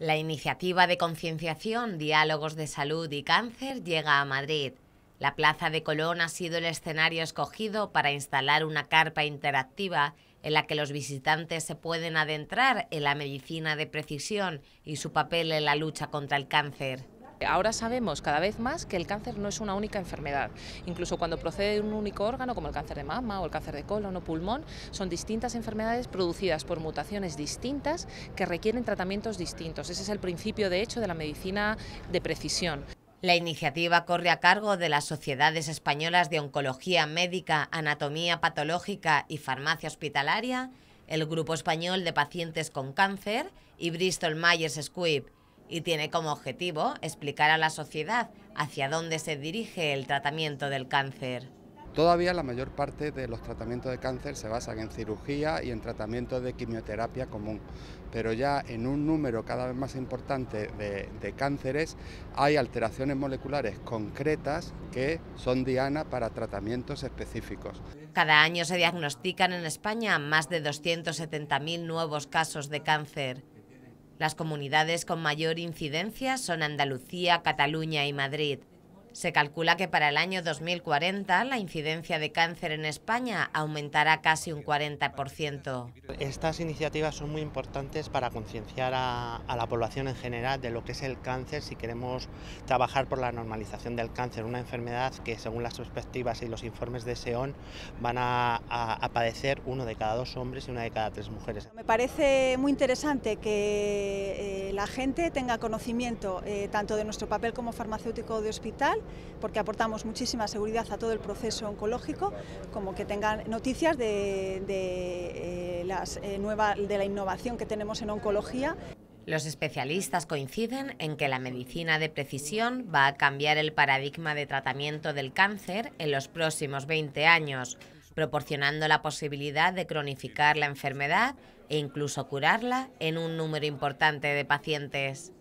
La iniciativa de concienciación Diálogos de Salud y Cáncer llega a Madrid. La Plaza de Colón ha sido el escenario escogido para instalar una carpa interactiva en la que los visitantes se pueden adentrar en la medicina de precisión y su papel en la lucha contra el cáncer. Ahora sabemos cada vez más que el cáncer no es una única enfermedad. Incluso cuando procede de un único órgano, como el cáncer de mama o el cáncer de colon o pulmón, son distintas enfermedades producidas por mutaciones distintas que requieren tratamientos distintos. Ese es el principio, de hecho, de la medicina de precisión. La iniciativa corre a cargo de las Sociedades Españolas de Oncología Médica, Anatomía Patológica y Farmacia Hospitalaria, el Grupo Español de Pacientes con Cáncer y Bristol Myers Squibb y tiene como objetivo explicar a la sociedad hacia dónde se dirige el tratamiento del cáncer. Todavía la mayor parte de los tratamientos de cáncer se basan en cirugía y en tratamiento de quimioterapia común, pero ya en un número cada vez más importante de, de cánceres hay alteraciones moleculares concretas que son diana para tratamientos específicos. Cada año se diagnostican en España más de 270.000 nuevos casos de cáncer. Las comunidades con mayor incidencia son Andalucía, Cataluña y Madrid. Se calcula que para el año 2040 la incidencia de cáncer en España aumentará casi un 40%. Estas iniciativas son muy importantes para concienciar a, la población en general de lo que es el cáncer si queremos trabajar por la normalización del cáncer, una enfermedad que según las perspectivas y los informes de SEON van a, padecer uno de cada dos hombres y una de cada tres mujeres. Me parece muy interesante que eh, la gente tenga conocimiento eh, tanto de nuestro papel como farmacéutico de hospital, porque aportamos muchísima seguridad a todo el proceso oncológico, como que tengan noticias eh, eh, de, la innovación que tenemos en oncología. Los especialistas coinciden en que la medicina de precisión va a cambiar el paradigma de tratamiento del cáncer en los próximos 20 años, proporcionando la posibilidad de cronificar la enfermedad e incluso curarla en un número importante de pacientes.